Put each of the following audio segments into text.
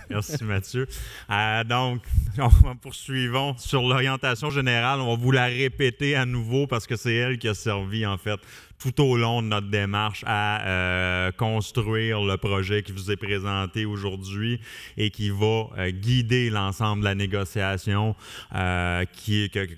Merci Mathieu. Euh, donc, on, poursuivons sur l'orientation générale. On va vous la répéter à nouveau parce que c'est elle qui a servi en fait tout au long de notre démarche à euh, construire le projet qui vous est présenté aujourd'hui et qui va euh, guider l'ensemble de la négociation euh,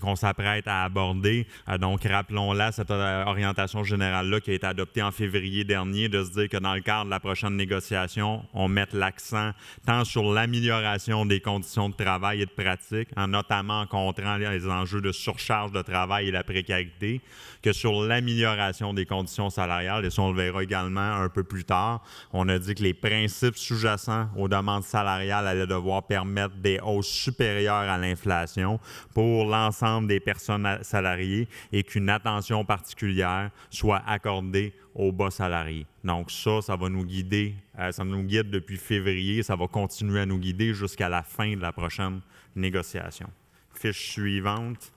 qu'on s'apprête à aborder. donc, rappelons là cette orientation générale-là qui a été adoptée en février dernier, de se dire que dans le cadre de la prochaine négociation, on met l'accent tant sur l'amélioration des conditions de travail et de pratique, en notamment en contrant les enjeux de surcharge de travail et la précarité, que sur l'amélioration des conditions salariales, et ça, on le verra également un peu plus tard. On a dit que les principes sous-jacents aux demandes salariales allaient devoir permettre des hausses supérieures à l'inflation pour l'ensemble des personnes salariées et qu'une attention particulière soit accordée aux bas salariés. Donc ça, ça va nous guider, euh, ça nous guide depuis février, ça va continuer à nous guider jusqu'à la fin de la prochaine négociation. Fiche suivante.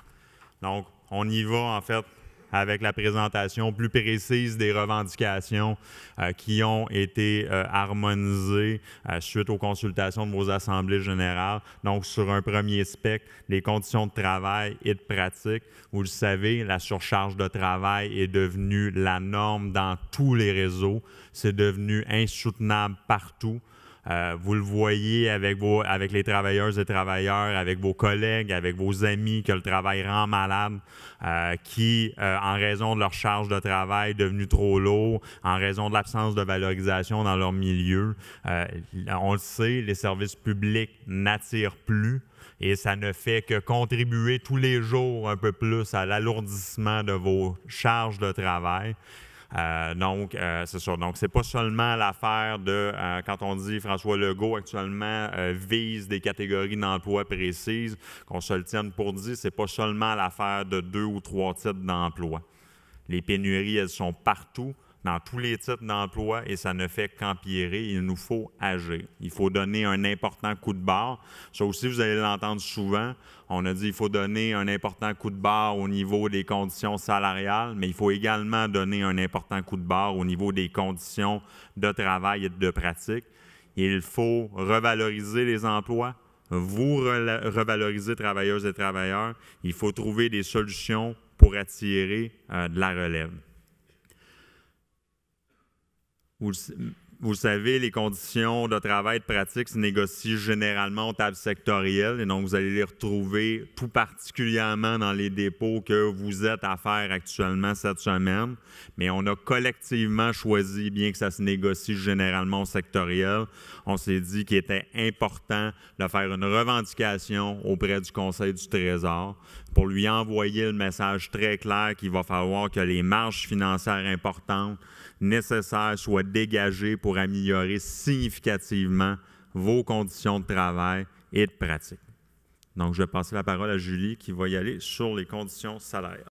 Donc, on y va en fait avec la présentation plus précise des revendications euh, qui ont été euh, harmonisées euh, suite aux consultations de vos assemblées générales. Donc, sur un premier spectre, les conditions de travail et de pratique. Vous le savez, la surcharge de travail est devenue la norme dans tous les réseaux. C'est devenu insoutenable partout. Euh, vous le voyez avec, vos, avec les travailleuses et travailleurs, avec vos collègues, avec vos amis que le travail rend malade, euh, qui, euh, en raison de leur charge de travail devenue trop lourde, en raison de l'absence de valorisation dans leur milieu, on le sait, les services publics n'attirent plus et ça ne fait que contribuer tous les jours un peu plus à l'alourdissement de vos charges de travail euh, donc, euh, c'est sûr. Donc, c'est pas seulement l'affaire de euh, quand on dit François Legault actuellement vise des catégories d'emploi précises, qu'on se le tienne pour dire, c'est pas seulement l'affaire de deux ou trois types d'emplois. Les pénuries, elles sont partout dans tous les types d'emplois, et ça ne fait qu'empirer. Il nous faut agir. Il faut donner un important coup de barre. Ça aussi, vous allez l'entendre souvent. On a dit qu'il faut donner un important coup de barre au niveau des conditions salariales, mais il faut également donner un important coup de barre au niveau des conditions de travail et de pratique. Il faut revaloriser les emplois, vous revaloriser travailleuses et travailleurs. Il faut trouver des solutions pour attirer euh, de la relève. Was. vous savez, les conditions de travail et de pratique se négocient généralement aux tables sectorielles. Et donc, vous allez les retrouver tout particulièrement dans les dépôts que vous êtes à faire actuellement cette semaine. Mais on a collectivement choisi, bien que ça se négocie généralement au sectoriel, on s'est dit qu'il était important de faire une revendication auprès du Conseil du Trésor pour lui envoyer le message très clair qu'il va falloir que les marges financières importantes nécessaires soient dégagées pour pour améliorer significativement vos conditions de travail et de pratique. Donc, je vais passer la parole à Julie qui va y aller sur les conditions salariales.